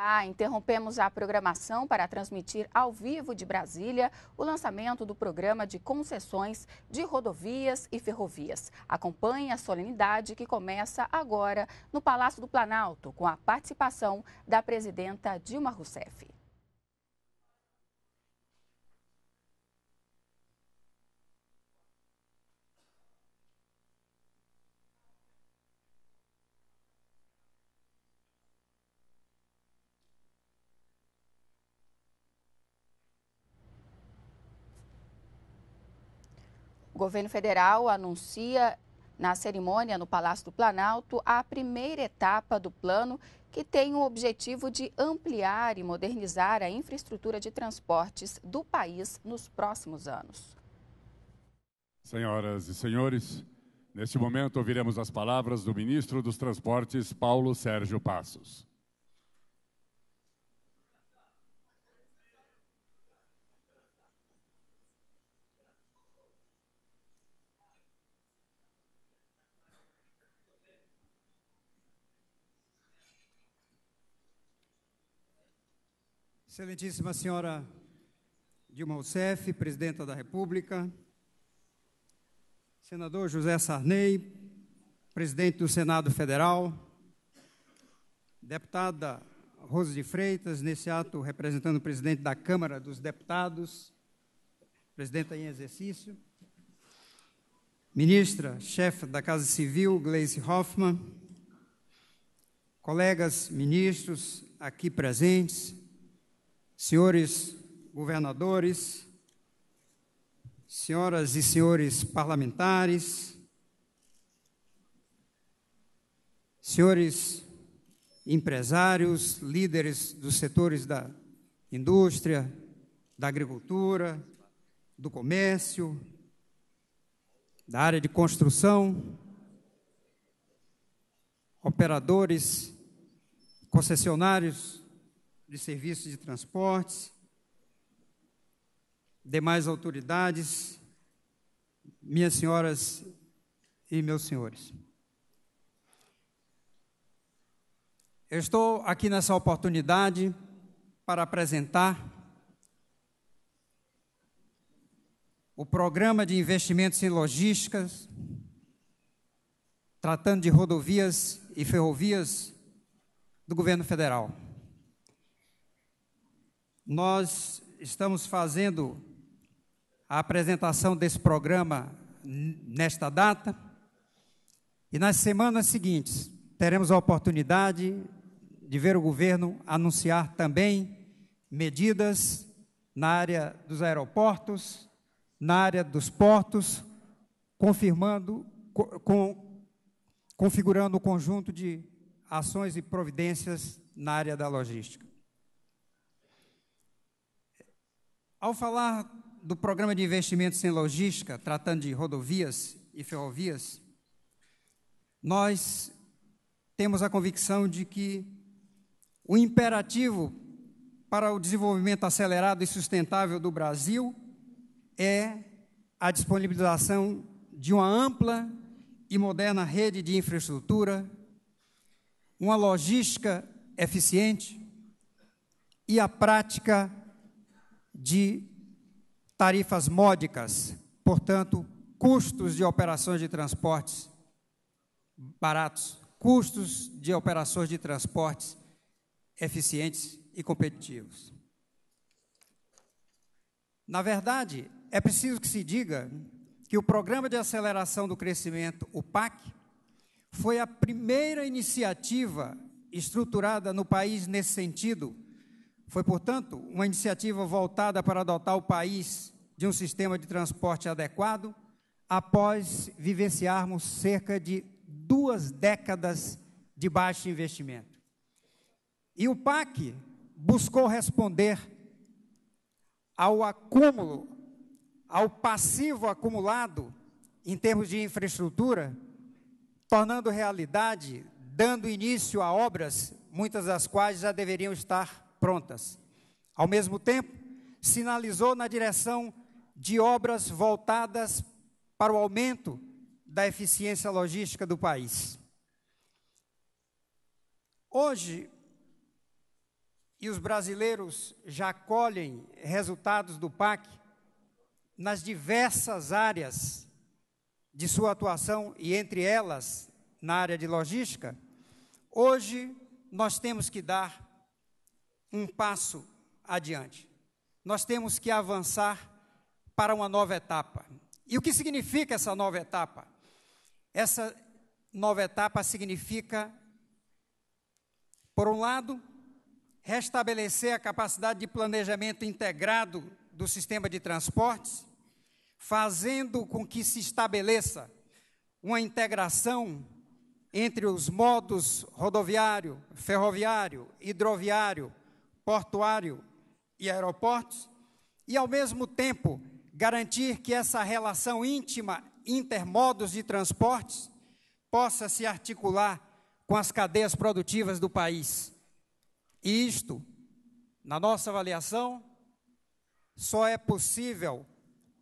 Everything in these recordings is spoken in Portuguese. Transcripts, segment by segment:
Olá, ah, interrompemos a programação para transmitir ao vivo de Brasília o lançamento do programa de concessões de rodovias e ferrovias. Acompanhe a solenidade que começa agora no Palácio do Planalto, com a participação da presidenta Dilma Rousseff. O governo federal anuncia na cerimônia no Palácio do Planalto a primeira etapa do plano que tem o objetivo de ampliar e modernizar a infraestrutura de transportes do país nos próximos anos. Senhoras e senhores, neste momento ouviremos as palavras do ministro dos Transportes, Paulo Sérgio Passos. Excelentíssima senhora Dilma Rousseff, presidenta da República, senador José Sarney, presidente do Senado Federal, deputada Rose de Freitas, nesse ato representando o presidente da Câmara dos Deputados, presidenta em exercício, ministra, chefe da Casa Civil, Gleisi Hoffmann, colegas ministros aqui presentes, senhores governadores, senhoras e senhores parlamentares, senhores empresários, líderes dos setores da indústria, da agricultura, do comércio, da área de construção, operadores, concessionários de serviços de transportes, demais autoridades, minhas senhoras e meus senhores. Eu estou aqui nessa oportunidade para apresentar o programa de investimentos em logísticas, tratando de rodovias e ferrovias do governo federal. Nós estamos fazendo a apresentação desse programa nesta data e nas semanas seguintes teremos a oportunidade de ver o governo anunciar também medidas na área dos aeroportos, na área dos portos, confirmando, com, configurando o um conjunto de ações e providências na área da logística. Ao falar do programa de investimentos em logística, tratando de rodovias e ferrovias, nós temos a convicção de que o imperativo para o desenvolvimento acelerado e sustentável do Brasil é a disponibilização de uma ampla e moderna rede de infraestrutura, uma logística eficiente e a prática de tarifas módicas, portanto, custos de operações de transportes baratos, custos de operações de transportes eficientes e competitivos. Na verdade, é preciso que se diga que o Programa de Aceleração do Crescimento, o PAC, foi a primeira iniciativa estruturada no país nesse sentido, foi, portanto, uma iniciativa voltada para adotar o país de um sistema de transporte adequado após vivenciarmos cerca de duas décadas de baixo investimento. E o PAC buscou responder ao acúmulo, ao passivo acumulado em termos de infraestrutura, tornando realidade, dando início a obras, muitas das quais já deveriam estar prontas. Ao mesmo tempo, sinalizou na direção de obras voltadas para o aumento da eficiência logística do país. Hoje, e os brasileiros já colhem resultados do PAC nas diversas áreas de sua atuação e entre elas na área de logística, hoje nós temos que dar um passo adiante. Nós temos que avançar para uma nova etapa. E o que significa essa nova etapa? Essa nova etapa significa, por um lado, restabelecer a capacidade de planejamento integrado do sistema de transportes, fazendo com que se estabeleça uma integração entre os modos rodoviário, ferroviário, hidroviário portuário e aeroportos, e ao mesmo tempo garantir que essa relação íntima intermodos de transportes possa se articular com as cadeias produtivas do país. E isto, na nossa avaliação, só é possível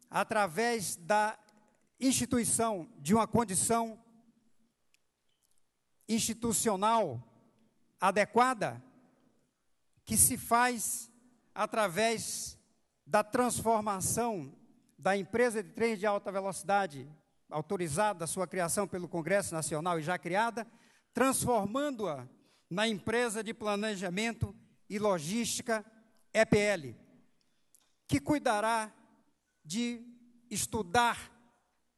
através da instituição de uma condição institucional adequada que se faz através da transformação da empresa de trens de alta velocidade, autorizada sua criação pelo Congresso Nacional e já criada, transformando-a na empresa de planejamento e logística EPL, que cuidará de estudar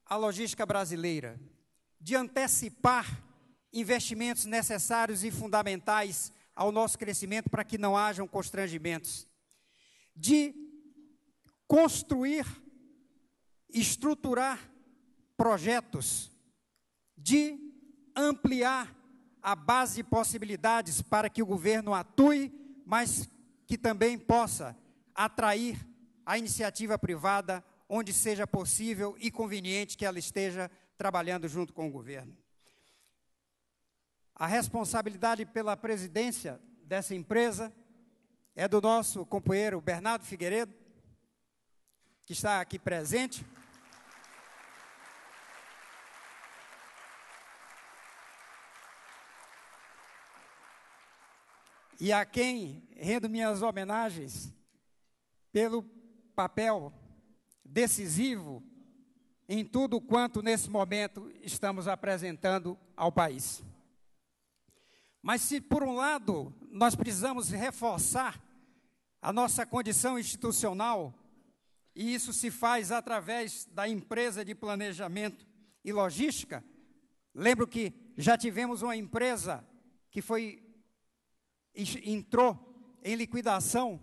a logística brasileira, de antecipar investimentos necessários e fundamentais ao nosso crescimento para que não hajam constrangimentos, de construir, estruturar projetos, de ampliar a base de possibilidades para que o governo atue, mas que também possa atrair a iniciativa privada onde seja possível e conveniente que ela esteja trabalhando junto com o governo. A responsabilidade pela presidência dessa empresa é do nosso companheiro Bernardo Figueiredo, que está aqui presente. E a quem rendo minhas homenagens pelo papel decisivo em tudo quanto nesse momento estamos apresentando ao país. Mas se por um lado nós precisamos reforçar a nossa condição institucional, e isso se faz através da empresa de planejamento e logística, lembro que já tivemos uma empresa que foi entrou em liquidação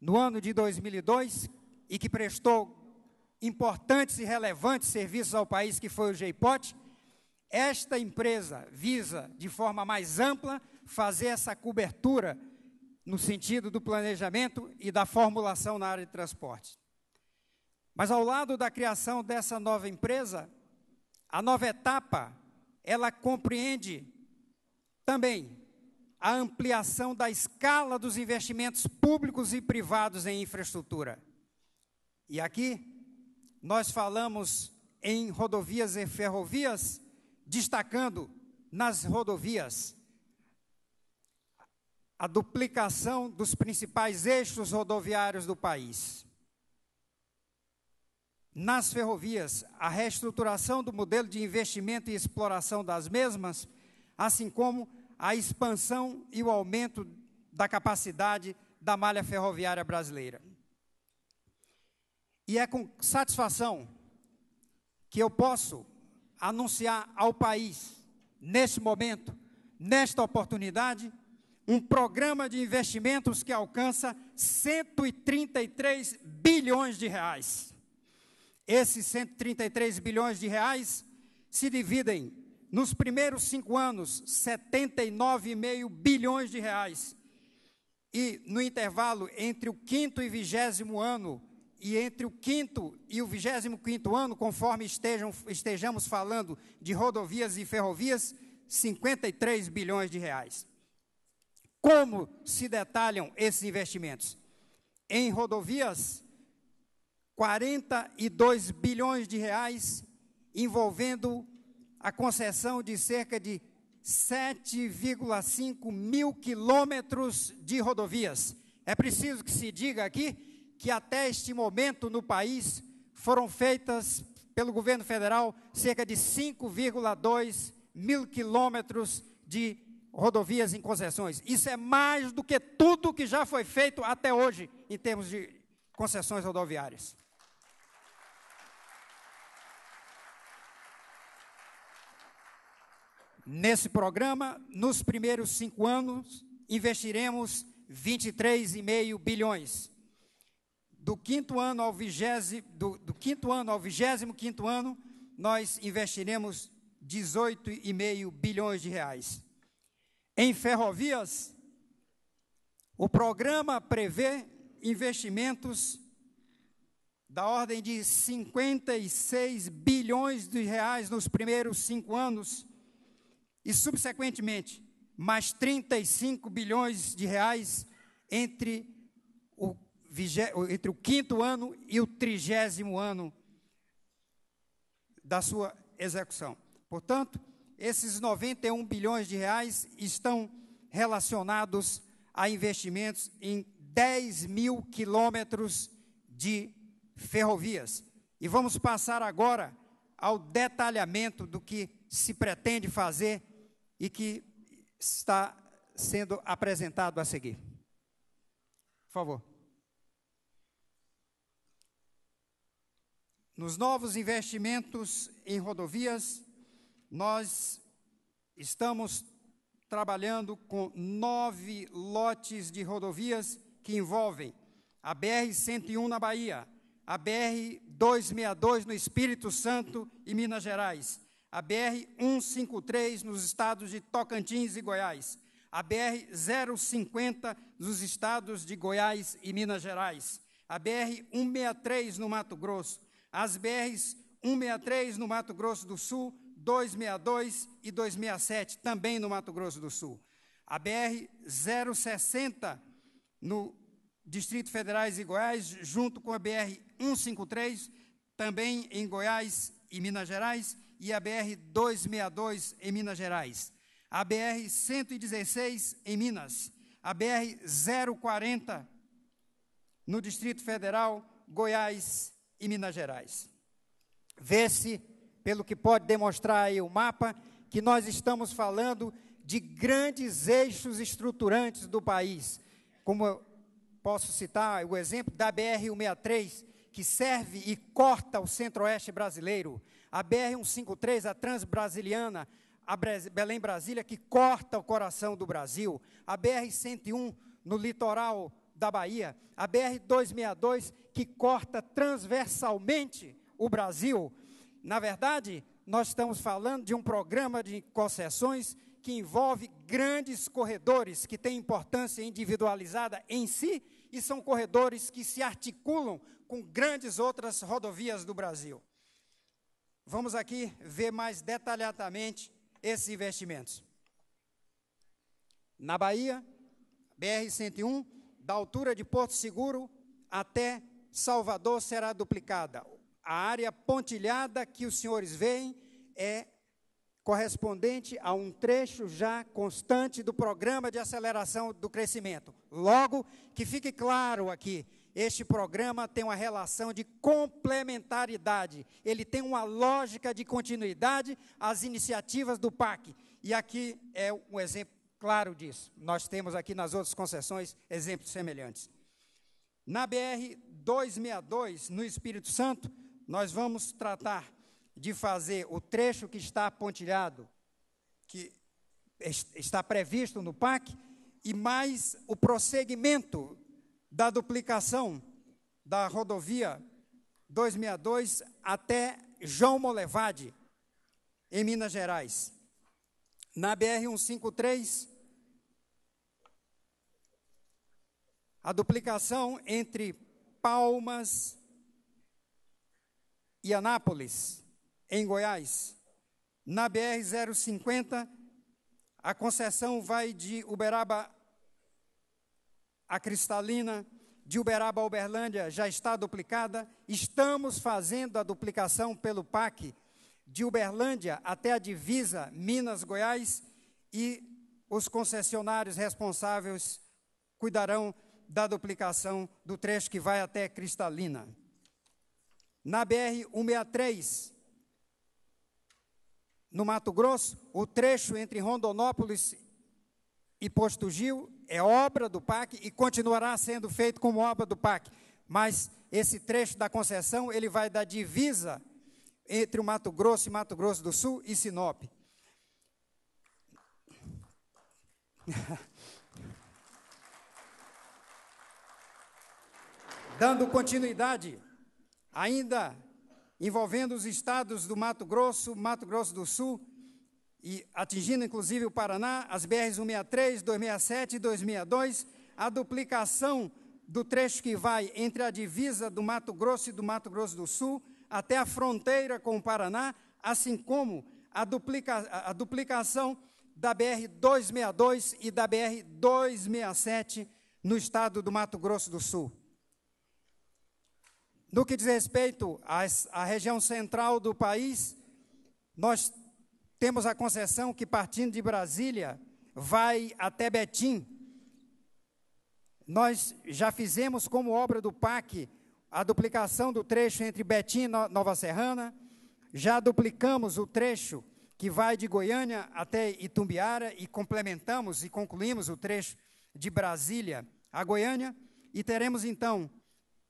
no ano de 2002 e que prestou importantes e relevantes serviços ao país, que foi o GIPOT, esta empresa visa, de forma mais ampla, fazer essa cobertura no sentido do planejamento e da formulação na área de transporte. Mas ao lado da criação dessa nova empresa, a nova etapa, ela compreende também a ampliação da escala dos investimentos públicos e privados em infraestrutura. E aqui nós falamos em rodovias e ferrovias, destacando nas rodovias a duplicação dos principais eixos rodoviários do país. Nas ferrovias, a reestruturação do modelo de investimento e exploração das mesmas, assim como a expansão e o aumento da capacidade da malha ferroviária brasileira. E é com satisfação que eu posso anunciar ao país, neste momento, nesta oportunidade, um programa de investimentos que alcança 133 bilhões de reais. Esses 133 bilhões de reais se dividem nos primeiros cinco anos, 79,5 bilhões de reais. E no intervalo entre o quinto e vigésimo ano, e entre o quinto e o vigésimo quinto ano, conforme estejam, estejamos falando de rodovias e ferrovias, 53 bilhões de reais. Como se detalham esses investimentos? Em rodovias, 42 bilhões de reais, envolvendo a concessão de cerca de 7,5 mil quilômetros de rodovias. É preciso que se diga aqui que até este momento no país foram feitas pelo governo federal cerca de 5,2 mil quilômetros de rodovias em concessões. Isso é mais do que tudo que já foi feito até hoje em termos de concessões rodoviárias. Nesse programa, nos primeiros cinco anos, investiremos 23,5 bilhões do quinto ano ao vigésimo, do, do quinto ano ao vigésimo quinto ano, nós investiremos 18,5 bilhões de reais. Em ferrovias, o programa prevê investimentos da ordem de 56 bilhões de reais nos primeiros cinco anos e, subsequentemente, mais 35 bilhões de reais entre o entre o quinto ano e o trigésimo ano da sua execução. Portanto, esses 91 bilhões de reais estão relacionados a investimentos em 10 mil quilômetros de ferrovias. E vamos passar agora ao detalhamento do que se pretende fazer e que está sendo apresentado a seguir. Por favor. Nos novos investimentos em rodovias, nós estamos trabalhando com nove lotes de rodovias que envolvem a BR-101 na Bahia, a BR-262 no Espírito Santo e Minas Gerais, a BR-153 nos estados de Tocantins e Goiás, a BR-050 nos estados de Goiás e Minas Gerais, a BR-163 no Mato Grosso, as BRs 163 no Mato Grosso do Sul, 262 e 267 também no Mato Grosso do Sul. A BR 060 no Distrito Federais e Goiás, junto com a BR 153 também em Goiás e Minas Gerais e a BR 262 em Minas Gerais. A BR 116 em Minas, a BR 040 no Distrito Federal, Goiás e Minas Gerais. Vê-se, pelo que pode demonstrar aí o mapa, que nós estamos falando de grandes eixos estruturantes do país, como posso citar o exemplo da BR-163, que serve e corta o centro-oeste brasileiro, a BR-153, a transbrasiliana, a Belém-Brasília, que corta o coração do Brasil, a BR-101 no litoral da Bahia, a BR-262, que corta transversalmente o Brasil. Na verdade, nós estamos falando de um programa de concessões que envolve grandes corredores que têm importância individualizada em si e são corredores que se articulam com grandes outras rodovias do Brasil. Vamos aqui ver mais detalhadamente esses investimentos. Na Bahia, BR-101, da altura de Porto Seguro até Salvador será duplicada. A área pontilhada que os senhores veem é correspondente a um trecho já constante do programa de aceleração do crescimento. Logo, que fique claro aqui, este programa tem uma relação de complementaridade, ele tem uma lógica de continuidade às iniciativas do PAC. E aqui é um exemplo claro disso. Nós temos aqui nas outras concessões exemplos semelhantes. Na BR 262, no Espírito Santo, nós vamos tratar de fazer o trecho que está pontilhado, que está previsto no PAC, e mais o prosseguimento da duplicação da rodovia 262 até João Molevade, em Minas Gerais. Na BR 153, A duplicação entre Palmas e Anápolis, em Goiás. Na BR-050, a concessão vai de Uberaba a Cristalina, de Uberaba a Uberlândia já está duplicada. Estamos fazendo a duplicação pelo PAC de Uberlândia até a divisa Minas-Goiás e os concessionários responsáveis cuidarão da duplicação do trecho que vai até Cristalina. Na BR-163, no Mato Grosso, o trecho entre Rondonópolis e Posto Gil é obra do PAC e continuará sendo feito como obra do PAC. Mas esse trecho da concessão, ele vai da divisa entre o Mato Grosso e Mato Grosso do Sul e Sinop. Dando continuidade, ainda envolvendo os estados do Mato Grosso, Mato Grosso do Sul e atingindo inclusive o Paraná, as BRs 163, 267 e 262, a duplicação do trecho que vai entre a divisa do Mato Grosso e do Mato Grosso do Sul até a fronteira com o Paraná, assim como a, duplica, a duplicação da BR 262 e da BR 267 no estado do Mato Grosso do Sul. No que diz respeito à região central do país, nós temos a concessão que, partindo de Brasília, vai até Betim. Nós já fizemos como obra do PAC a duplicação do trecho entre Betim e Nova Serrana, já duplicamos o trecho que vai de Goiânia até Itumbiara e complementamos e concluímos o trecho de Brasília a Goiânia e teremos então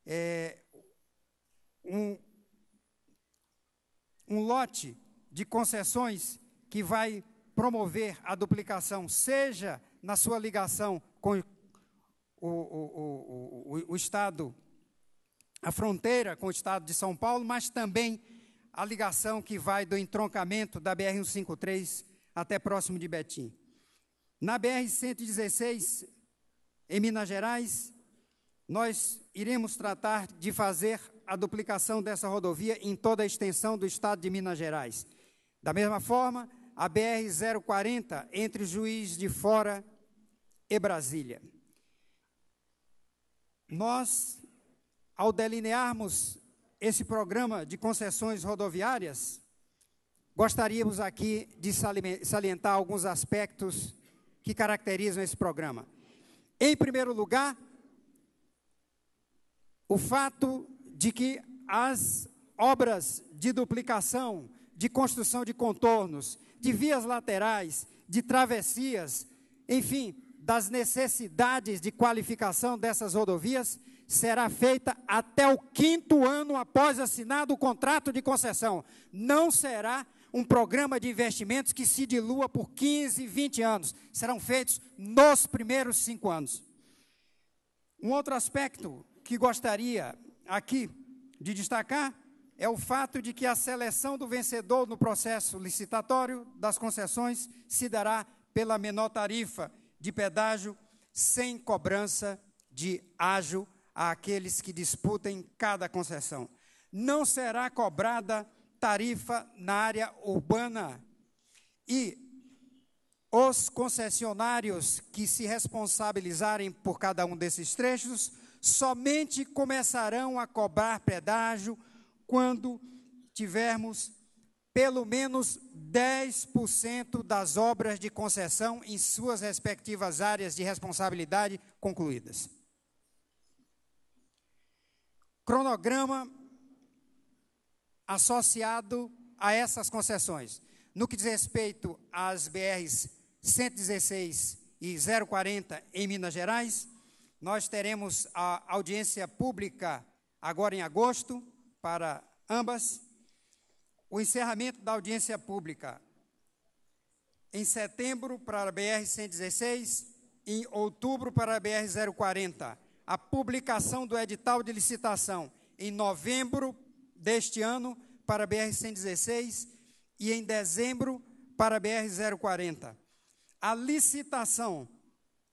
é, um, um lote de concessões que vai promover a duplicação, seja na sua ligação com o, o, o, o, Estado, a fronteira com o Estado de São Paulo, mas também a ligação que vai do entroncamento da BR-153 até próximo de Betim. Na BR-116, em Minas Gerais, nós iremos tratar de fazer a duplicação dessa rodovia em toda a extensão do estado de Minas Gerais. Da mesma forma, a BR-040 entre Juiz de Fora e Brasília. Nós, ao delinearmos esse programa de concessões rodoviárias, gostaríamos aqui de salientar alguns aspectos que caracterizam esse programa. Em primeiro lugar, o fato de que as obras de duplicação, de construção de contornos, de vias laterais, de travessias, enfim, das necessidades de qualificação dessas rodovias, será feita até o quinto ano após assinado o contrato de concessão. Não será um programa de investimentos que se dilua por 15, 20 anos. Serão feitos nos primeiros cinco anos. Um outro aspecto que gostaria aqui de destacar é o fato de que a seleção do vencedor no processo licitatório das concessões se dará pela menor tarifa de pedágio, sem cobrança de ágio àqueles que disputem cada concessão. Não será cobrada tarifa na área urbana e os concessionários que se responsabilizarem por cada um desses trechos somente começarão a cobrar pedágio quando tivermos pelo menos 10% das obras de concessão em suas respectivas áreas de responsabilidade concluídas. Cronograma associado a essas concessões. No que diz respeito às BRs 116 e 040 em Minas Gerais, nós teremos a audiência pública agora em agosto para ambas. O encerramento da audiência pública em setembro para a BR 116, em outubro para a BR 040. A publicação do edital de licitação em novembro deste ano para a BR 116 e em dezembro para a BR 040. A licitação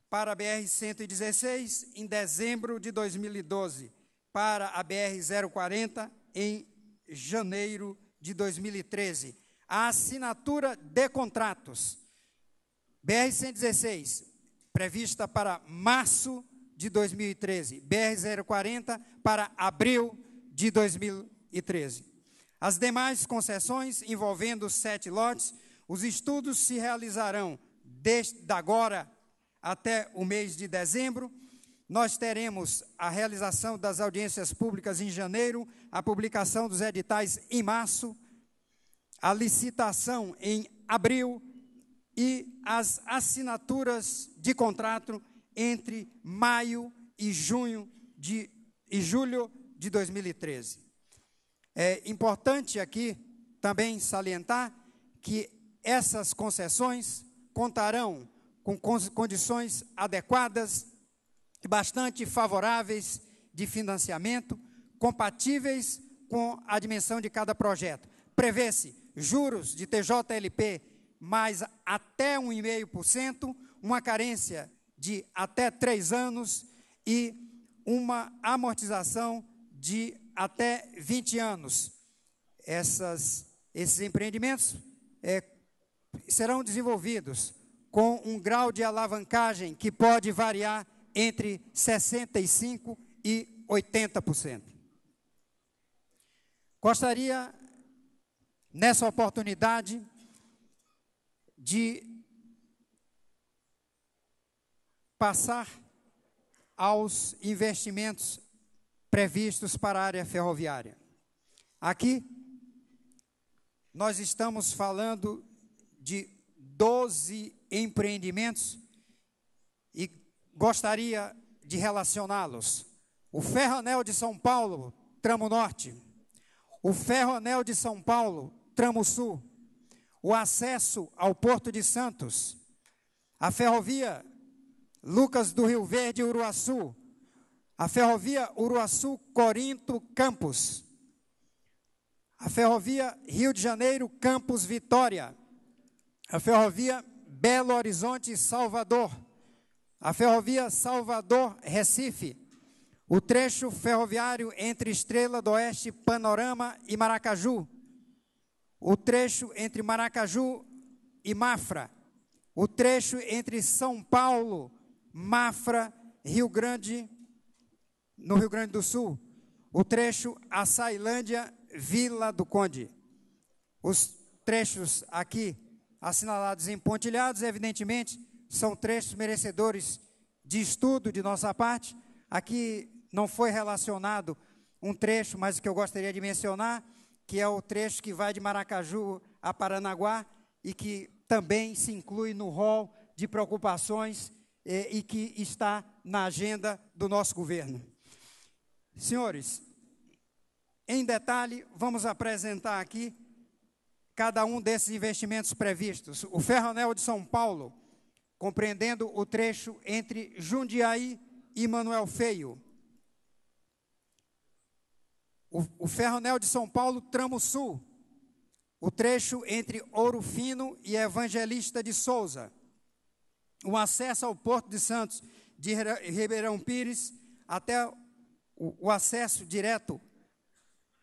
para a BR-116 em dezembro de 2012, para a BR-040 em janeiro de 2013. A assinatura de contratos. BR-116, prevista para março de 2013. BR-040 para abril de 2013. As demais concessões, envolvendo sete lotes, os estudos se realizarão desde agora até o mês de dezembro. Nós teremos a realização das audiências públicas em janeiro, a publicação dos editais em março, a licitação em abril e as assinaturas de contrato entre maio e junho de, e julho de 2013. É importante aqui também salientar que essas concessões contarão com condições adequadas e bastante favoráveis de financiamento, compatíveis com a dimensão de cada projeto. Prevê-se juros de TJLP mais até 1,5%, uma carência de até três anos e uma amortização de até 20 anos. Essas, esses empreendimentos é, serão desenvolvidos com um grau de alavancagem que pode variar entre 65% e 80%. Gostaria, nessa oportunidade, de passar aos investimentos previstos para a área ferroviária. Aqui, nós estamos falando de 12 empreendimentos e gostaria de relacioná-los. O Ferro Anel de São Paulo, tramo norte. O Ferro Anel de São Paulo, tramo sul. O acesso ao Porto de Santos. A ferrovia Lucas do Rio Verde, Uruaçu. A ferrovia Uruaçu, Corinto, Campos. A ferrovia Rio de Janeiro, Campos, Vitória. A ferrovia Belo Horizonte, Salvador. A ferrovia Salvador-Recife. O trecho ferroviário entre Estrela do Oeste, Panorama e Maracaju. O trecho entre Maracaju e Mafra. O trecho entre São Paulo, Mafra, Rio Grande, no Rio Grande do Sul. O trecho Açailândia, Vila do Conde. Os trechos aqui assinalados em pontilhados, evidentemente, são trechos merecedores de estudo de nossa parte. Aqui não foi relacionado um trecho, mas o que eu gostaria de mencionar, que é o trecho que vai de Maracaju a Paranaguá e que também se inclui no rol de preocupações eh, e que está na agenda do nosso governo. Senhores, em detalhe, vamos apresentar aqui cada um desses investimentos previstos. O Ferroanel de São Paulo, compreendendo o trecho entre Jundiaí e Manuel Feio. O, o Ferroanel de São Paulo, Tramo Sul, o trecho entre Ouro Fino e Evangelista de Souza. O acesso ao Porto de Santos, de Ribeirão Pires até o, o acesso direto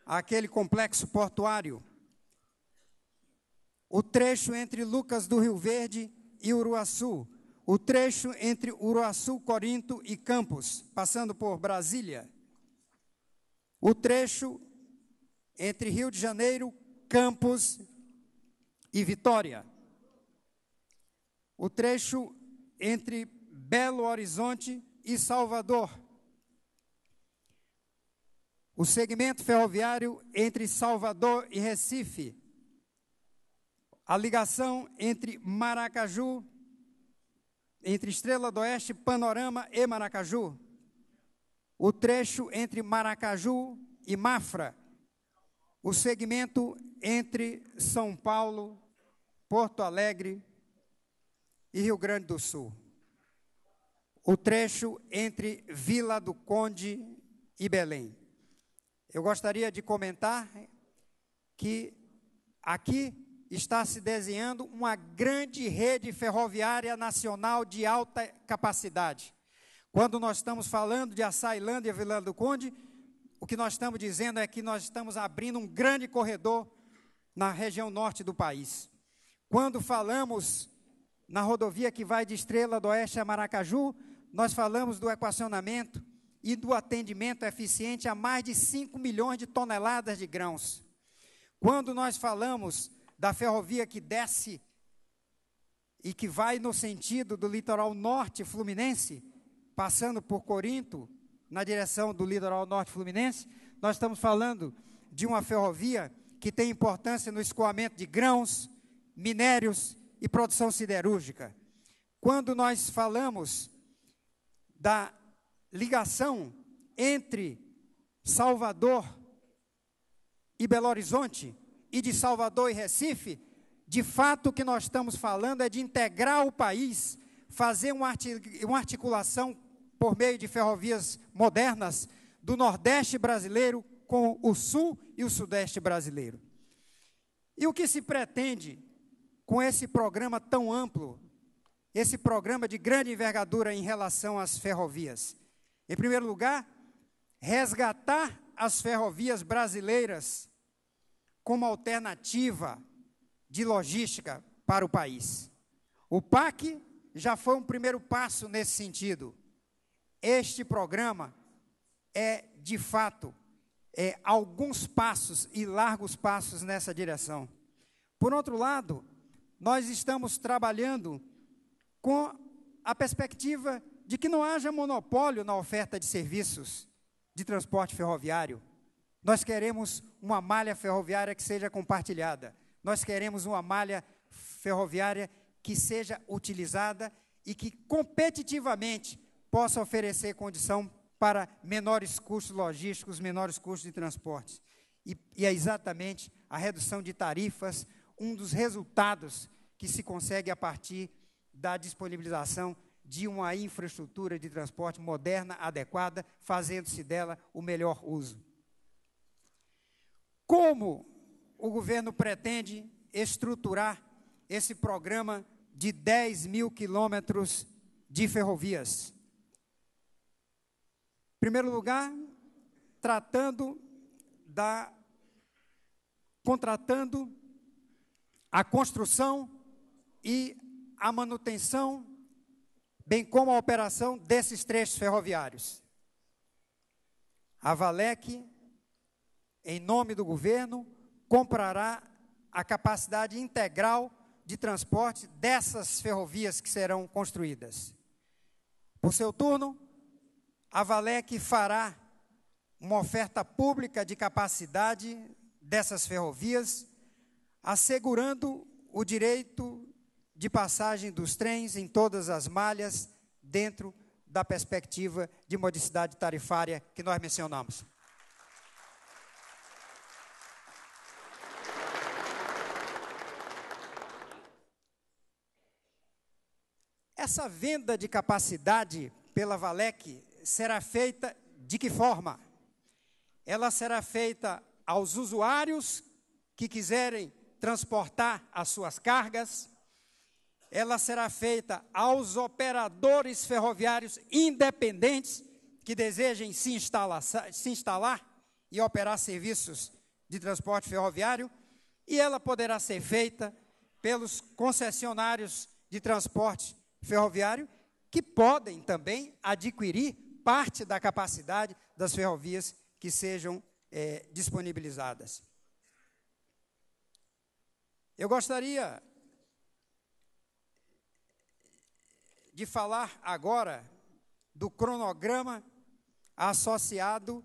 àquele complexo portuário o trecho entre Lucas do Rio Verde e Uruaçu, o trecho entre Uruaçu, Corinto e Campos, passando por Brasília, o trecho entre Rio de Janeiro, Campos e Vitória, o trecho entre Belo Horizonte e Salvador, o segmento ferroviário entre Salvador e Recife, a ligação entre Maracaju, entre Estrela do Oeste, Panorama e Maracaju, o trecho entre Maracaju e Mafra, o segmento entre São Paulo, Porto Alegre e Rio Grande do Sul, o trecho entre Vila do Conde e Belém. Eu gostaria de comentar que aqui está se desenhando uma grande rede ferroviária nacional de alta capacidade. Quando nós estamos falando de Açailândia e Vila do Conde, o que nós estamos dizendo é que nós estamos abrindo um grande corredor na região norte do país. Quando falamos na rodovia que vai de Estrela do Oeste a Maracaju, nós falamos do equacionamento e do atendimento eficiente a mais de 5 milhões de toneladas de grãos. Quando nós falamos da ferrovia que desce e que vai no sentido do litoral norte fluminense, passando por Corinto, na direção do litoral norte fluminense, nós estamos falando de uma ferrovia que tem importância no escoamento de grãos, minérios e produção siderúrgica. Quando nós falamos da ligação entre Salvador e Belo Horizonte, e de Salvador e Recife, de fato o que nós estamos falando é de integrar o país, fazer uma articulação por meio de ferrovias modernas do Nordeste brasileiro com o Sul e o Sudeste brasileiro. E o que se pretende com esse programa tão amplo, esse programa de grande envergadura em relação às ferrovias? Em primeiro lugar, resgatar as ferrovias brasileiras como alternativa de logística para o país. O PAC já foi um primeiro passo nesse sentido. Este programa é, de fato, é, alguns passos e largos passos nessa direção. Por outro lado, nós estamos trabalhando com a perspectiva de que não haja monopólio na oferta de serviços de transporte ferroviário. Nós queremos uma malha ferroviária que seja compartilhada. Nós queremos uma malha ferroviária que seja utilizada e que competitivamente possa oferecer condição para menores custos logísticos, menores custos de transporte. E, e é exatamente a redução de tarifas um dos resultados que se consegue a partir da disponibilização de uma infraestrutura de transporte moderna, adequada, fazendo-se dela o melhor uso. Como o governo pretende estruturar esse programa de 10 mil quilômetros de ferrovias? Em primeiro lugar, tratando da contratando a construção e a manutenção, bem como a operação desses trechos ferroviários. A Valec em nome do governo, comprará a capacidade integral de transporte dessas ferrovias que serão construídas. Por seu turno, a Valec fará uma oferta pública de capacidade dessas ferrovias, assegurando o direito de passagem dos trens em todas as malhas, dentro da perspectiva de modicidade tarifária que nós mencionamos. Essa venda de capacidade pela Valec será feita de que forma? Ela será feita aos usuários que quiserem transportar as suas cargas. Ela será feita aos operadores ferroviários independentes que desejem se instalar, se instalar e operar serviços de transporte ferroviário. E ela poderá ser feita pelos concessionários de transporte ferroviário que podem também adquirir parte da capacidade das ferrovias que sejam é, disponibilizadas. Eu gostaria de falar agora do cronograma associado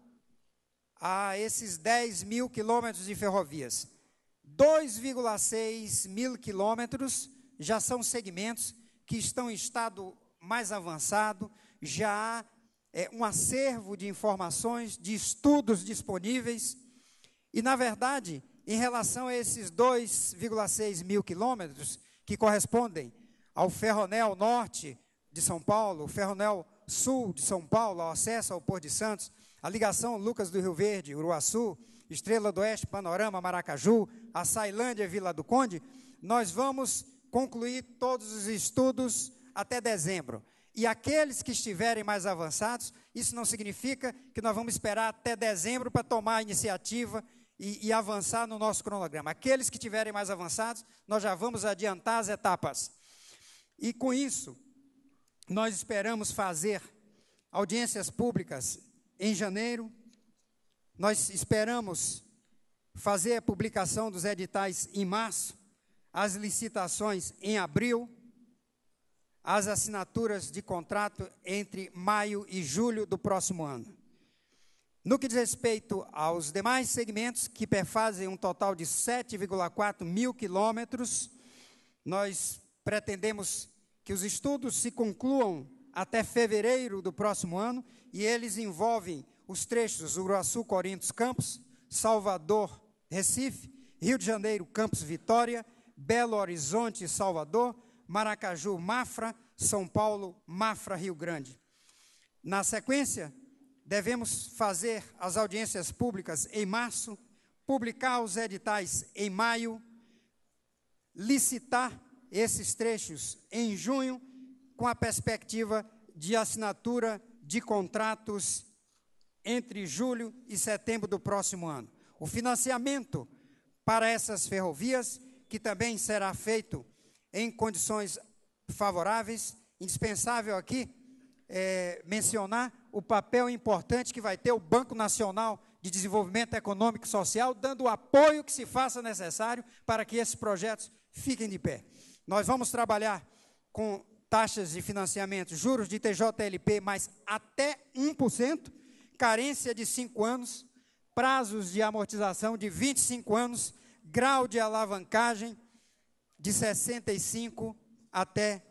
a esses 10 mil quilômetros de ferrovias. 2,6 mil quilômetros já são segmentos que estão em estado mais avançado, já há é, um acervo de informações, de estudos disponíveis. E, na verdade, em relação a esses 2,6 mil quilômetros, que correspondem ao Ferronel Norte de São Paulo, o Ferronel Sul de São Paulo, ao acesso ao Porto de Santos, a ligação Lucas do Rio Verde, Uruaçu, Estrela do Oeste, Panorama, Maracaju, a Sailândia, Vila do Conde, nós vamos concluir todos os estudos até dezembro. E aqueles que estiverem mais avançados, isso não significa que nós vamos esperar até dezembro para tomar a iniciativa e, e, avançar no nosso cronograma. Aqueles que estiverem mais avançados, nós já vamos adiantar as etapas. E com isso, nós esperamos fazer audiências públicas em janeiro, nós esperamos fazer a publicação dos editais em março, as licitações em abril, as assinaturas de contrato entre maio e julho do próximo ano. No que diz respeito aos demais segmentos, que perfazem um total de 7,4 mil quilômetros, nós pretendemos que os estudos se concluam até fevereiro do próximo ano e eles envolvem os trechos Uruaçu, Corinthians, Campos, Salvador, Recife, Rio de Janeiro, Campos, Vitória, Belo Horizonte, Salvador, Maracaju, Mafra, São Paulo, Mafra, Rio Grande. Na sequência, devemos fazer as audiências públicas em março, publicar os editais em maio, licitar esses trechos em junho, com a perspectiva de assinatura de contratos entre julho e setembro do próximo ano. O financiamento para essas ferrovias que também será feito em condições favoráveis. Indispensável aqui é, mencionar o papel importante que vai ter o Banco Nacional de Desenvolvimento Econômico e Social, dando o apoio que se faça necessário para que esses projetos fiquem de pé. Nós vamos trabalhar com taxas de financiamento, juros de TJLP mais até 1%, carência de 5 anos, prazos de amortização de 25 anos grau de alavancagem de 65 até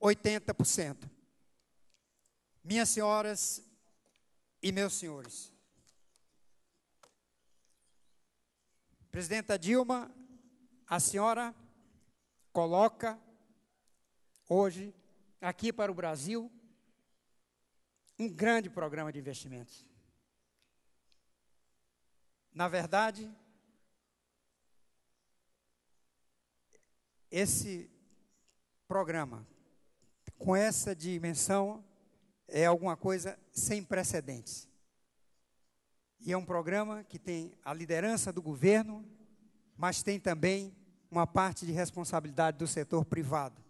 80%. Minhas senhoras e meus senhores, Presidenta Dilma, a senhora coloca hoje aqui para o Brasil um grande programa de investimentos. Na verdade, esse programa com essa dimensão é alguma coisa sem precedentes. E é um programa que tem a liderança do governo, mas tem também uma parte de responsabilidade do setor privado,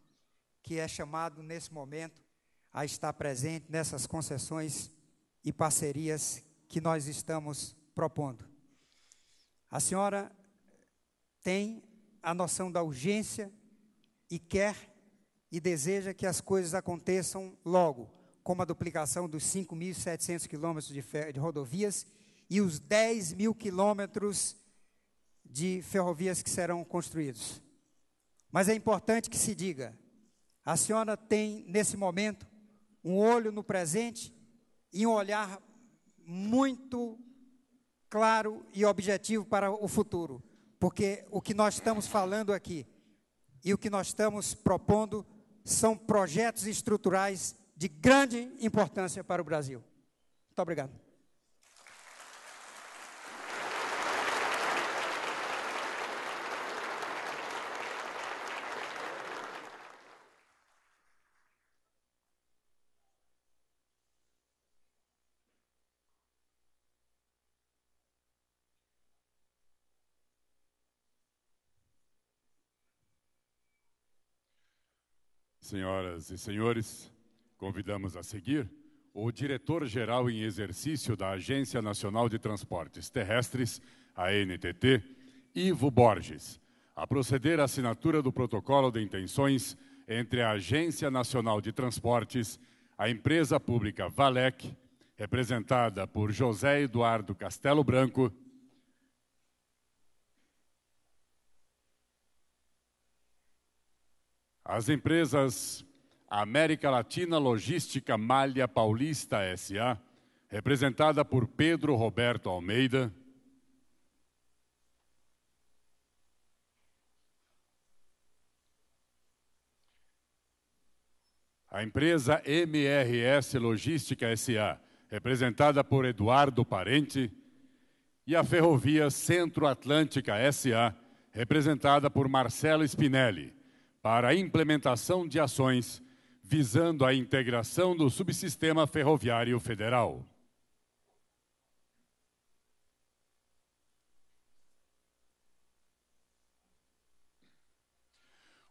que é chamado nesse momento a estar presente nessas concessões e parcerias que nós estamos propondo. A senhora tem a noção da urgência e quer e deseja que as coisas aconteçam logo, como a duplicação dos 5.700 quilômetros de, de rodovias e os 10 mil quilômetros de ferrovias que serão construídos. Mas é importante que se diga: a senhora tem, nesse momento, um olho no presente e um olhar muito claro e objetivo para o futuro. Porque o que nós estamos falando aqui e o que nós estamos propondo são projetos estruturais de grande importância para o Brasil. Muito obrigado. Senhoras e senhores, convidamos a seguir o diretor-geral em exercício da Agência Nacional de Transportes Terrestres, ANTT, Ivo Borges, a proceder à assinatura do protocolo de intenções entre a Agência Nacional de Transportes, a empresa pública Valec, representada por José Eduardo Castelo Branco, As empresas América Latina Logística Malha Paulista SA, representada por Pedro Roberto Almeida. A empresa MRS Logística SA, representada por Eduardo Parente. E a Ferrovia Centro-Atlântica SA, representada por Marcelo Spinelli para a implementação de ações visando a integração do subsistema ferroviário federal.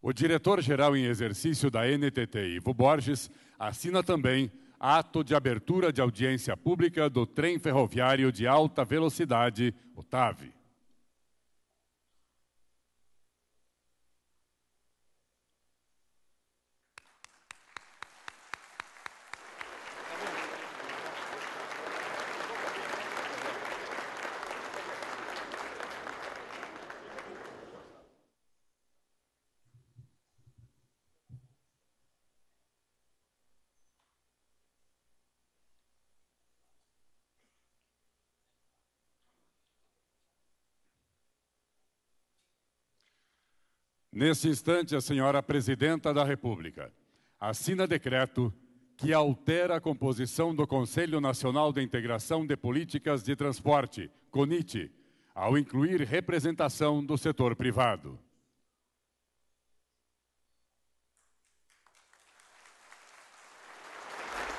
O diretor-geral em exercício da NTT, Ivo Borges, assina também ato de abertura de audiência pública do trem ferroviário de alta velocidade, o Nesse instante, a senhora Presidenta da República assina decreto que altera a composição do Conselho Nacional de Integração de Políticas de Transporte, CONIT, ao incluir representação do setor privado.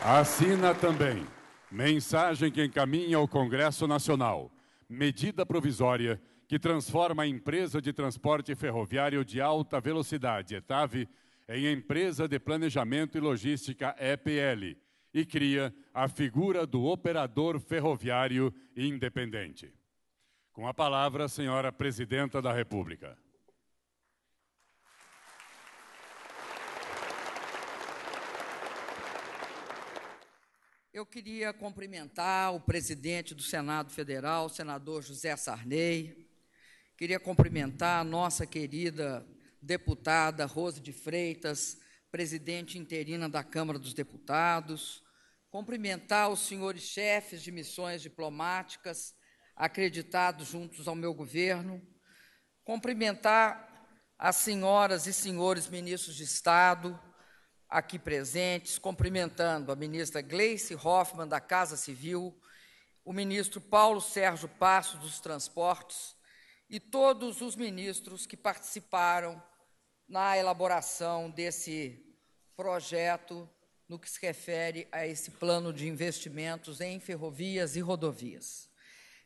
Assina também mensagem que encaminha ao Congresso Nacional medida provisória que transforma a empresa de transporte ferroviário de alta velocidade, ETAV, em empresa de planejamento e logística, EPL, e cria a figura do operador ferroviário independente. Com a palavra, a senhora Presidenta da República. Eu queria cumprimentar o presidente do Senado Federal, o senador José Sarney, Queria cumprimentar a nossa querida deputada Rose de Freitas, presidente interina da Câmara dos Deputados, cumprimentar os senhores chefes de missões diplomáticas acreditados juntos ao meu governo, cumprimentar as senhoras e senhores ministros de Estado aqui presentes, cumprimentando a ministra Gleice Hoffmann da Casa Civil, o ministro Paulo Sérgio Passos dos Transportes, e todos os ministros que participaram na elaboração desse projeto no que se refere a esse plano de investimentos em ferrovias e rodovias.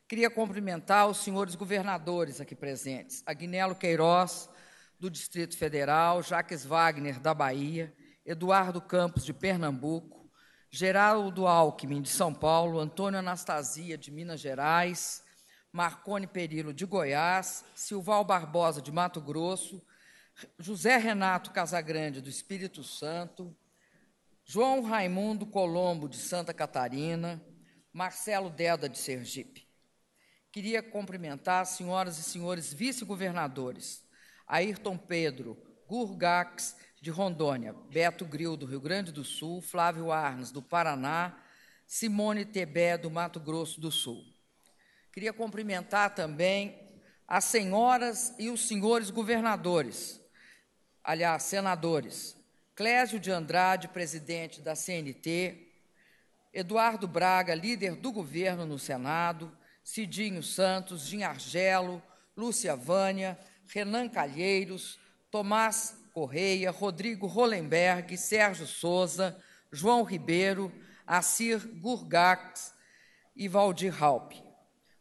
Queria cumprimentar os senhores governadores aqui presentes, Agnello Queiroz, do Distrito Federal, Jaques Wagner, da Bahia, Eduardo Campos, de Pernambuco, Geraldo Alckmin, de São Paulo, Antônio Anastasia, de Minas Gerais, Marcone Perillo de Goiás, Silval Barbosa de Mato Grosso, José Renato Casagrande do Espírito Santo, João Raimundo Colombo de Santa Catarina, Marcelo Deda de Sergipe. Queria cumprimentar senhoras e senhores vice-governadores, Ayrton Pedro Gurgax de Rondônia, Beto Gril do Rio Grande do Sul, Flávio Arnes do Paraná, Simone Tebé do Mato Grosso do Sul. Queria cumprimentar também as senhoras e os senhores governadores, aliás, senadores. Clésio de Andrade, presidente da CNT, Eduardo Braga, líder do governo no Senado, Cidinho Santos, Jim Argelo, Lúcia Vânia, Renan Calheiros, Tomás Correia, Rodrigo Rolenberg, Sérgio Souza, João Ribeiro, Assir Gurgax e Valdir Halpe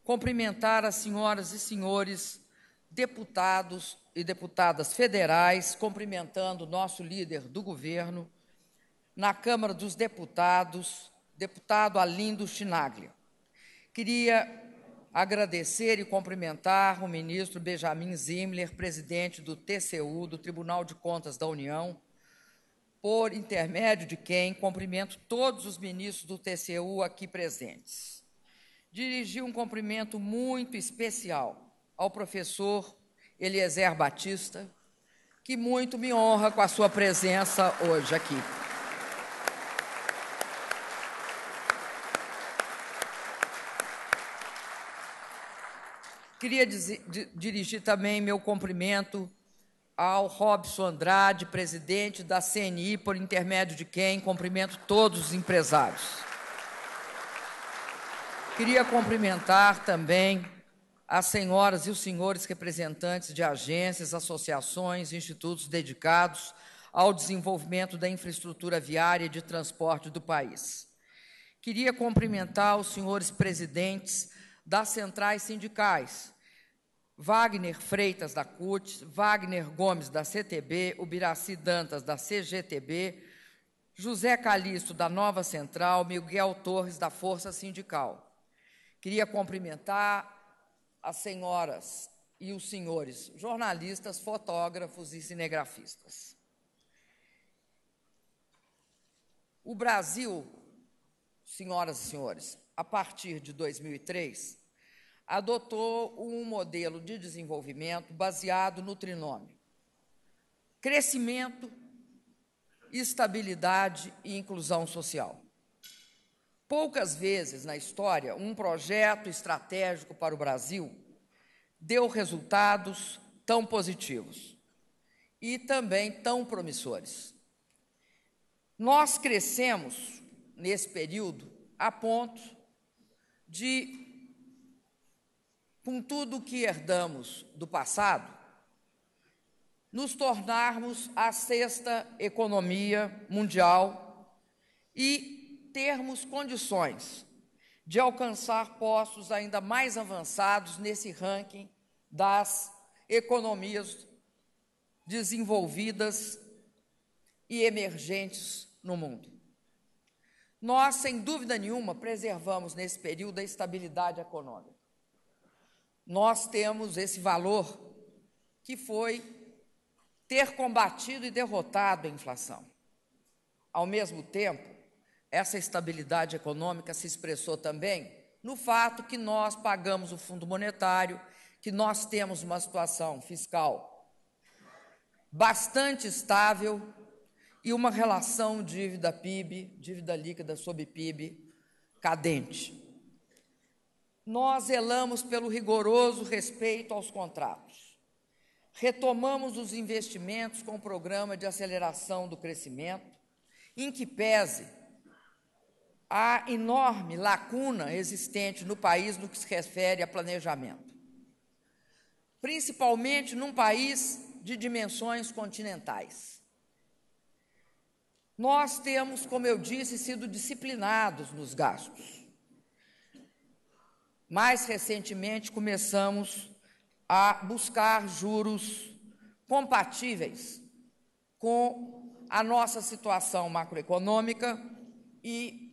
cumprimentar as senhoras e senhores deputados e deputadas federais, cumprimentando o nosso líder do governo, na Câmara dos Deputados, deputado Alindo Chinaglia. Queria agradecer e cumprimentar o ministro Benjamin Zimler, presidente do TCU, do Tribunal de Contas da União, por intermédio de quem cumprimento todos os ministros do TCU aqui presentes dirigi um cumprimento muito especial ao professor Eliezer Batista, que muito me honra com a sua presença hoje aqui. Queria dizer, dirigir também meu cumprimento ao Robson Andrade, presidente da CNI, por intermédio de quem cumprimento todos os empresários. Queria cumprimentar também as senhoras e os senhores representantes de agências, associações, institutos dedicados ao desenvolvimento da infraestrutura viária de transporte do país. Queria cumprimentar os senhores presidentes das centrais sindicais, Wagner Freitas da CUT, Wagner Gomes da CTB, Ubiraci Dantas da CGTB, José Calixto da Nova Central, Miguel Torres da Força Sindical. Queria cumprimentar as senhoras e os senhores, jornalistas, fotógrafos e cinegrafistas. O Brasil, senhoras e senhores, a partir de 2003, adotou um modelo de desenvolvimento baseado no trinômio: crescimento, estabilidade e inclusão social. Poucas vezes na história, um projeto estratégico para o Brasil deu resultados tão positivos e também tão promissores. Nós crescemos nesse período a ponto de, com tudo que herdamos do passado, nos tornarmos a sexta economia mundial e termos condições de alcançar postos ainda mais avançados nesse ranking das economias desenvolvidas e emergentes no mundo. Nós, sem dúvida nenhuma, preservamos nesse período a estabilidade econômica. Nós temos esse valor que foi ter combatido e derrotado a inflação. Ao mesmo tempo, essa estabilidade econômica se expressou também no fato que nós pagamos o Fundo Monetário, que nós temos uma situação fiscal bastante estável e uma relação dívida PIB, dívida líquida sob PIB cadente. Nós zelamos pelo rigoroso respeito aos contratos. Retomamos os investimentos com o programa de aceleração do crescimento, em que pese a enorme lacuna existente no país no que se refere a planejamento, principalmente num país de dimensões continentais. Nós temos, como eu disse, sido disciplinados nos gastos. Mais recentemente, começamos a buscar juros compatíveis com a nossa situação macroeconômica e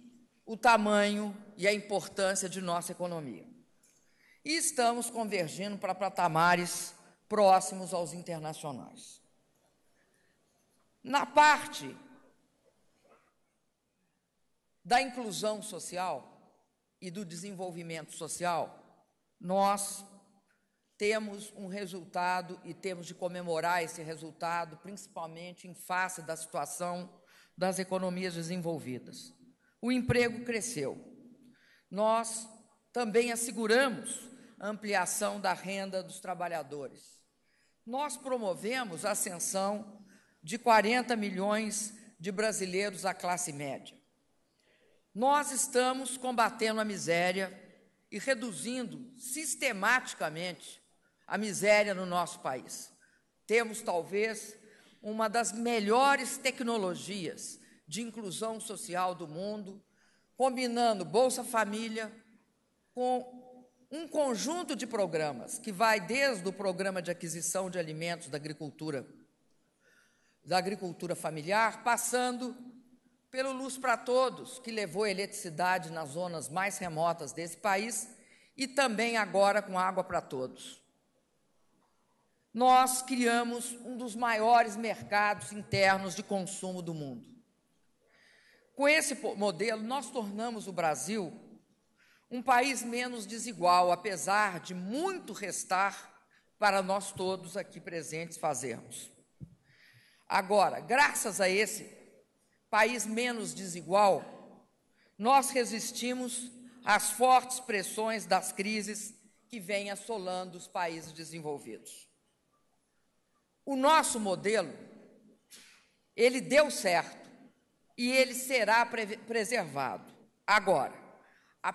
o tamanho e a importância de nossa economia. E estamos convergindo para patamares próximos aos internacionais. Na parte da inclusão social e do desenvolvimento social, nós temos um resultado e temos de comemorar esse resultado, principalmente em face da situação das economias desenvolvidas. O emprego cresceu. Nós também asseguramos a ampliação da renda dos trabalhadores. Nós promovemos a ascensão de 40 milhões de brasileiros à classe média. Nós estamos combatendo a miséria e reduzindo sistematicamente a miséria no nosso país. Temos talvez uma das melhores tecnologias de inclusão social do mundo, combinando Bolsa Família com um conjunto de programas que vai desde o programa de aquisição de alimentos da agricultura da agricultura familiar, passando pelo Luz para Todos, que levou eletricidade nas zonas mais remotas desse país e também agora com água para todos. Nós criamos um dos maiores mercados internos de consumo do mundo. Com esse modelo, nós tornamos o Brasil um país menos desigual, apesar de muito restar para nós todos aqui presentes fazermos. Agora, graças a esse país menos desigual, nós resistimos às fortes pressões das crises que vêm assolando os países desenvolvidos. O nosso modelo, ele deu certo e ele será pre preservado. Agora, a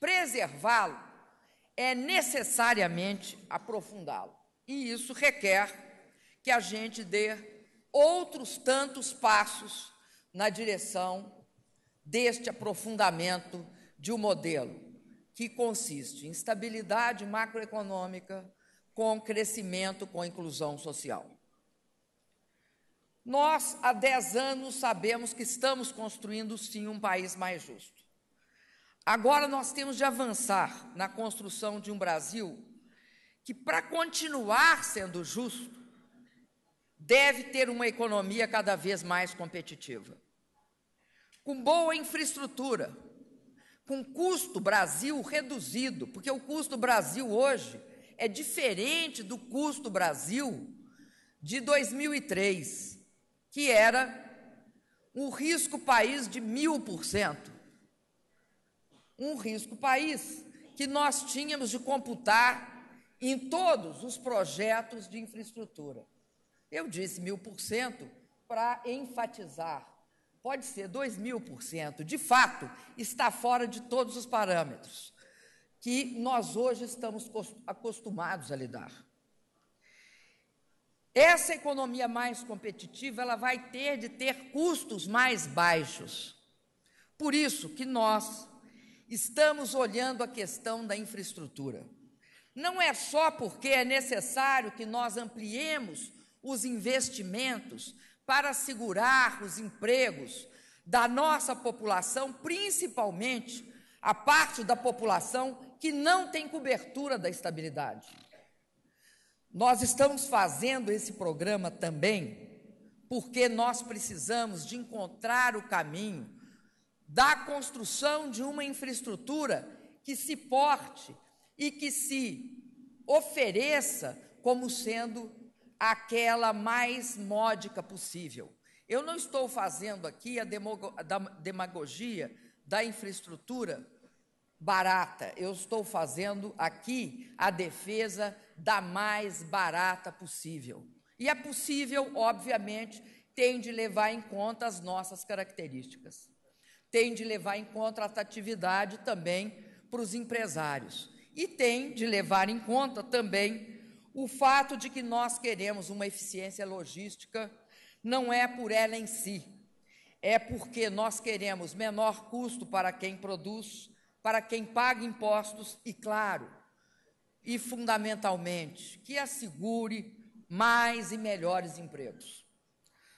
preservá-lo é necessariamente aprofundá-lo. E isso requer que a gente dê outros tantos passos na direção deste aprofundamento de um modelo que consiste em estabilidade macroeconômica com crescimento, com inclusão social. Nós, há 10 anos, sabemos que estamos construindo, sim, um país mais justo. Agora nós temos de avançar na construção de um Brasil que, para continuar sendo justo, deve ter uma economia cada vez mais competitiva. Com boa infraestrutura, com custo Brasil reduzido, porque o custo Brasil hoje é diferente do custo Brasil de 2003 que era um risco país de mil por cento. Um risco país que nós tínhamos de computar em todos os projetos de infraestrutura. Eu disse mil por cento para enfatizar. Pode ser dois mil por cento. De fato, está fora de todos os parâmetros que nós hoje estamos acostumados a lidar. Essa economia mais competitiva, ela vai ter de ter custos mais baixos. Por isso que nós estamos olhando a questão da infraestrutura. Não é só porque é necessário que nós ampliemos os investimentos para assegurar os empregos da nossa população, principalmente a parte da população que não tem cobertura da estabilidade. Nós estamos fazendo esse programa também porque nós precisamos de encontrar o caminho da construção de uma infraestrutura que se porte e que se ofereça como sendo aquela mais módica possível. Eu não estou fazendo aqui a demagogia da infraestrutura barata. Eu estou fazendo aqui a defesa da mais barata possível. E é possível, obviamente, tem de levar em conta as nossas características. Tem de levar em conta a atratividade também para os empresários. E tem de levar em conta também o fato de que nós queremos uma eficiência logística, não é por ela em si, é porque nós queremos menor custo para quem produz, para quem paga impostos e, claro, e fundamentalmente, que assegure mais e melhores empregos.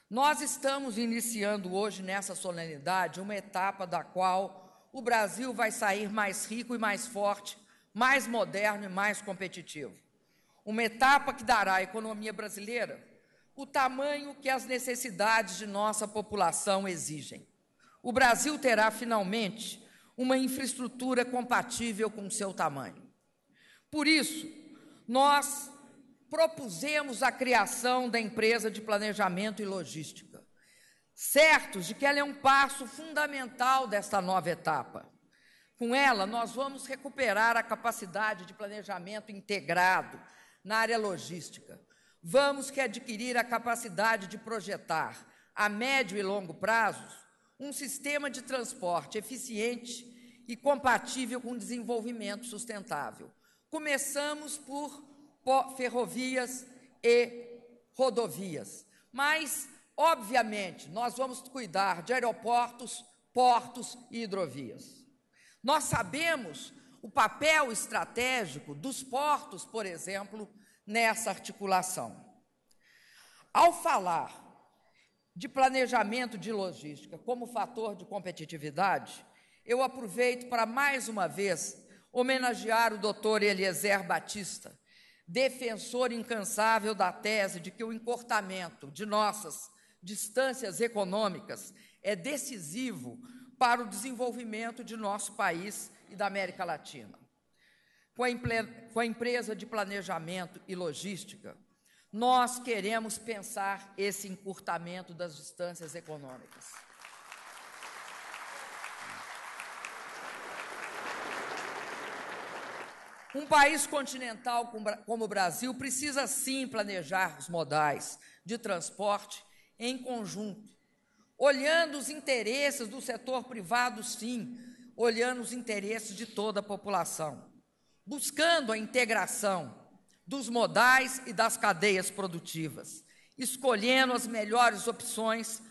Nós estamos iniciando hoje, nessa solenidade, uma etapa da qual o Brasil vai sair mais rico e mais forte, mais moderno e mais competitivo. Uma etapa que dará à economia brasileira o tamanho que as necessidades de nossa população exigem. O Brasil terá finalmente uma infraestrutura compatível com o seu tamanho. Por isso, nós propusemos a criação da empresa de planejamento e logística, certos de que ela é um passo fundamental desta nova etapa. Com ela, nós vamos recuperar a capacidade de planejamento integrado na área logística. Vamos que adquirir a capacidade de projetar a médio e longo prazos um sistema de transporte eficiente e compatível com desenvolvimento sustentável. Começamos por ferrovias e rodovias, mas, obviamente, nós vamos cuidar de aeroportos, portos e hidrovias. Nós sabemos o papel estratégico dos portos, por exemplo, nessa articulação. Ao falar de planejamento de logística como fator de competitividade, eu aproveito para mais uma vez homenagear o doutor Eliezer Batista, defensor incansável da tese de que o encurtamento de nossas distâncias econômicas é decisivo para o desenvolvimento de nosso país e da América Latina. Com a, com a empresa de planejamento e logística, nós queremos pensar esse encurtamento das distâncias econômicas. Um país continental como o Brasil precisa sim planejar os modais de transporte em conjunto, olhando os interesses do setor privado, sim, olhando os interesses de toda a população, buscando a integração dos modais e das cadeias produtivas, escolhendo as melhores opções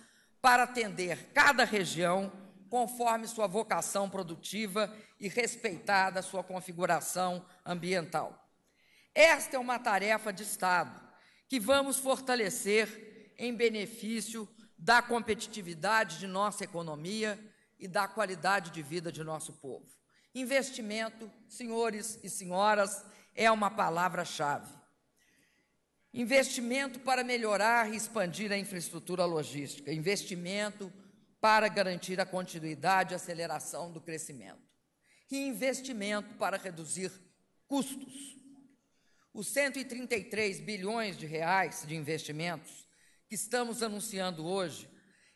para atender cada região conforme sua vocação produtiva e respeitada sua configuração ambiental. Esta é uma tarefa de Estado que vamos fortalecer em benefício da competitividade de nossa economia e da qualidade de vida de nosso povo. Investimento, senhores e senhoras, é uma palavra-chave. Investimento para melhorar e expandir a infraestrutura logística. Investimento para garantir a continuidade e aceleração do crescimento. E investimento para reduzir custos. Os 133 bilhões de reais de investimentos que estamos anunciando hoje,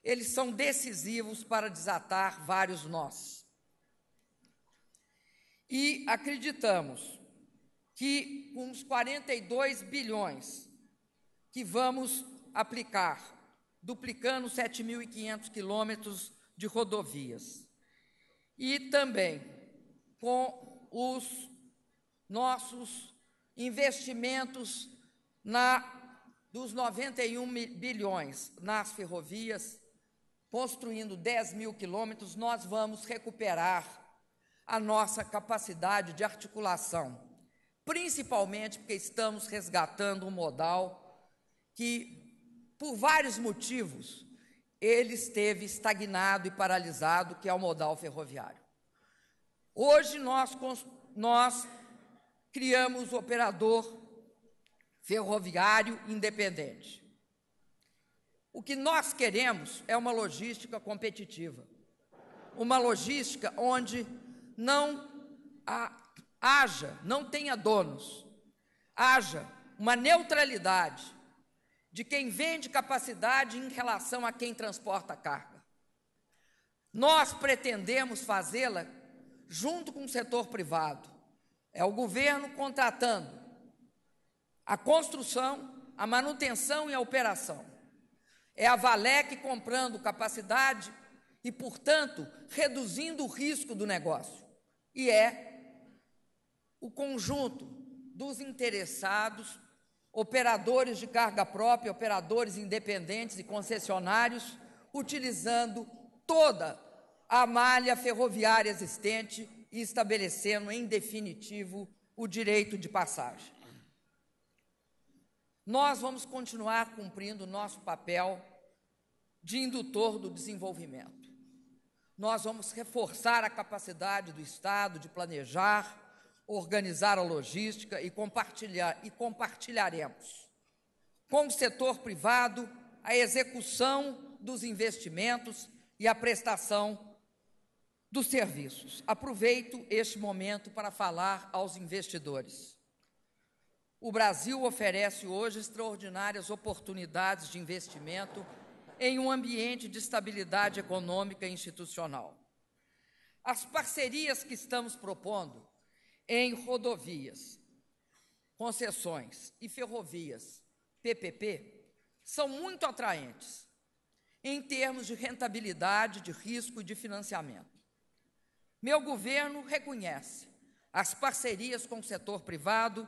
eles são decisivos para desatar vários nós. E acreditamos que uns 42 bilhões que vamos aplicar, duplicando 7.500 quilômetros de rodovias. E também com os nossos investimentos na dos 91 bilhões nas ferrovias, construindo 10 mil quilômetros, nós vamos recuperar a nossa capacidade de articulação principalmente porque estamos resgatando um modal que, por vários motivos, ele esteve estagnado e paralisado, que é o modal ferroviário. Hoje nós, nós criamos o operador ferroviário independente. O que nós queremos é uma logística competitiva, uma logística onde não há haja, não tenha donos, haja uma neutralidade de quem vende capacidade em relação a quem transporta carga. Nós pretendemos fazê-la junto com o setor privado. É o governo contratando a construção, a manutenção e a operação. É a Valec comprando capacidade e, portanto, reduzindo o risco do negócio. E é o conjunto dos interessados, operadores de carga própria, operadores independentes e concessionários, utilizando toda a malha ferroviária existente e estabelecendo, em definitivo, o direito de passagem. Nós vamos continuar cumprindo nosso papel de indutor do desenvolvimento. Nós vamos reforçar a capacidade do Estado de planejar organizar a logística e compartilhar e compartilharemos com o setor privado a execução dos investimentos e a prestação dos serviços. Aproveito este momento para falar aos investidores. O Brasil oferece hoje extraordinárias oportunidades de investimento em um ambiente de estabilidade econômica e institucional. As parcerias que estamos propondo em rodovias, concessões e ferrovias, PPP, são muito atraentes em termos de rentabilidade, de risco e de financiamento. Meu governo reconhece as parcerias com o setor privado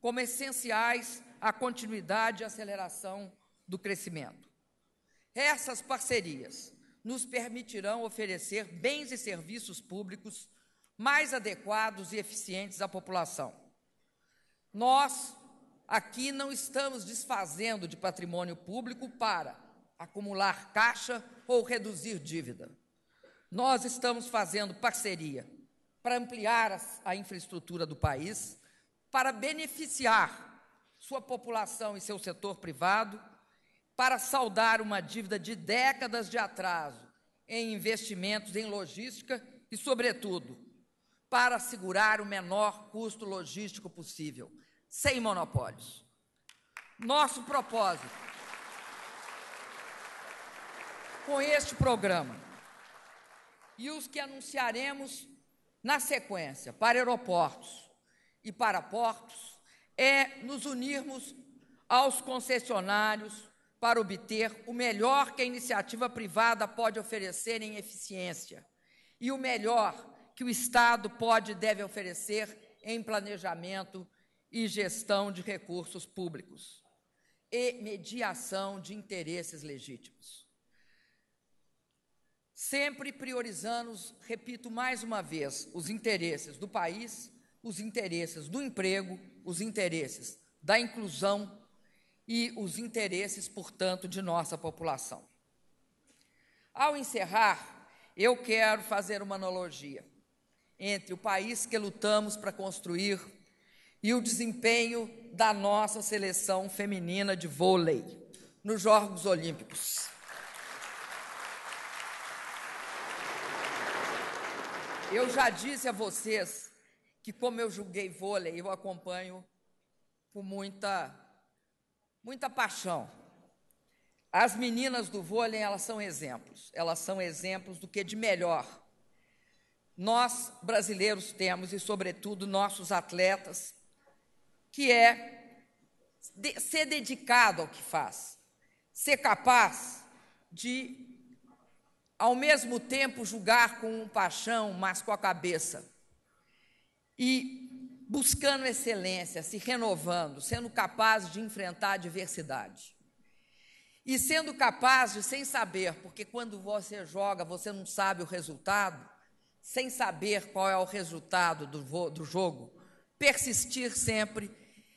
como essenciais à continuidade e aceleração do crescimento. Essas parcerias nos permitirão oferecer bens e serviços públicos mais adequados e eficientes à população. Nós aqui não estamos desfazendo de patrimônio público para acumular caixa ou reduzir dívida. Nós estamos fazendo parceria para ampliar a infraestrutura do país, para beneficiar sua população e seu setor privado, para saldar uma dívida de décadas de atraso em investimentos em logística e, sobretudo, para assegurar o menor custo logístico possível, sem monopólios. Nosso propósito com este programa e os que anunciaremos na sequência para aeroportos e para portos é nos unirmos aos concessionários para obter o melhor que a iniciativa privada pode oferecer em eficiência e o melhor que o Estado pode e deve oferecer em planejamento e gestão de recursos públicos e mediação de interesses legítimos. Sempre priorizando, repito mais uma vez, os interesses do país, os interesses do emprego, os interesses da inclusão e os interesses, portanto, de nossa população. Ao encerrar, eu quero fazer uma analogia entre o país que lutamos para construir e o desempenho da nossa seleção feminina de vôlei nos Jogos Olímpicos. Eu já disse a vocês que como eu julguei vôlei, eu acompanho com muita muita paixão. As meninas do vôlei, elas são exemplos. Elas são exemplos do que de melhor nós brasileiros temos, e sobretudo nossos atletas, que é de, ser dedicado ao que faz, ser capaz de, ao mesmo tempo, julgar com paixão, mas com a cabeça, e buscando excelência, se renovando, sendo capaz de enfrentar a diversidade. E sendo capaz de, sem saber, porque quando você joga, você não sabe o resultado, sem saber qual é o resultado do, do jogo, persistir sempre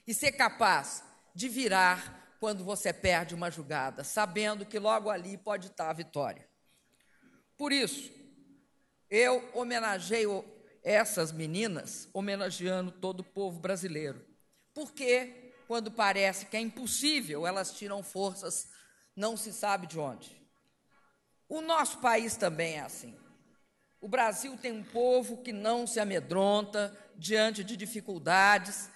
e ser capaz de virar quando você perde uma jogada, sabendo que logo ali pode estar tá a vitória. Por isso, eu homenageio essas meninas, homenageando todo o povo brasileiro, porque quando parece que é impossível, elas tiram forças não se sabe de onde. O nosso país também é assim. O Brasil tem um povo que não se amedronta diante de dificuldades,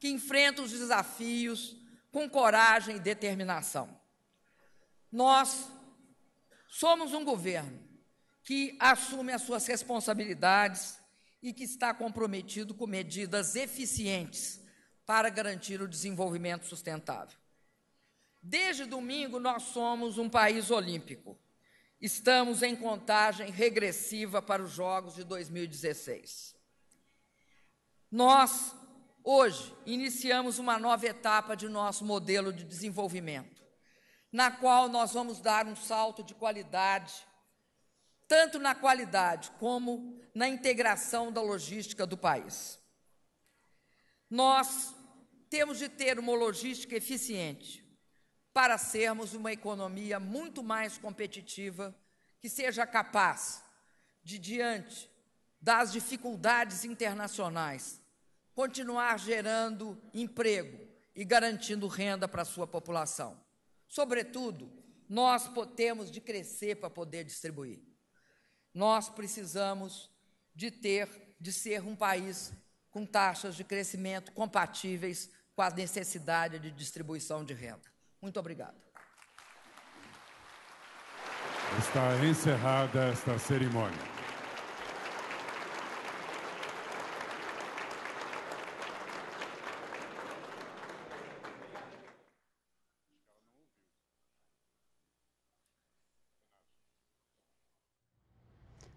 que enfrenta os desafios com coragem e determinação. Nós somos um governo que assume as suas responsabilidades e que está comprometido com medidas eficientes para garantir o desenvolvimento sustentável. Desde domingo, nós somos um país olímpico. Estamos em contagem regressiva para os Jogos de 2016. Nós, hoje, iniciamos uma nova etapa de nosso modelo de desenvolvimento, na qual nós vamos dar um salto de qualidade, tanto na qualidade como na integração da logística do país. Nós temos de ter uma logística eficiente, para sermos uma economia muito mais competitiva, que seja capaz de, diante das dificuldades internacionais, continuar gerando emprego e garantindo renda para a sua população. Sobretudo, nós temos de crescer para poder distribuir. Nós precisamos de ter, de ser um país com taxas de crescimento compatíveis com a necessidade de distribuição de renda. Muito obrigado. Está encerrada esta cerimônia.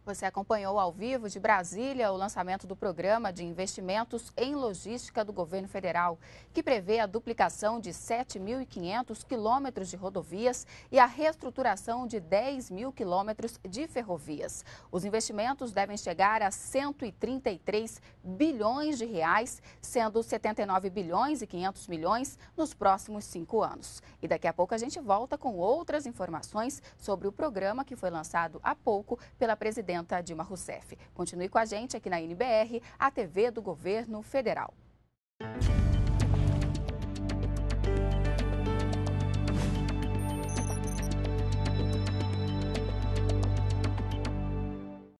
Você acompanhou ao vivo de Brasília o lançamento do Programa de Investimentos em Logística do Governo Federal, que prevê a duplicação de 7.500 quilômetros de rodovias e a reestruturação de 10 mil quilômetros de ferrovias. Os investimentos devem chegar a 133 bilhões de reais, sendo 79 bilhões e 500 milhões nos próximos cinco anos. E daqui a pouco a gente volta com outras informações sobre o programa que foi lançado há pouco pela presidente presidenta Dilma Rousseff. Continue com a gente aqui na NBR, a TV do Governo Federal.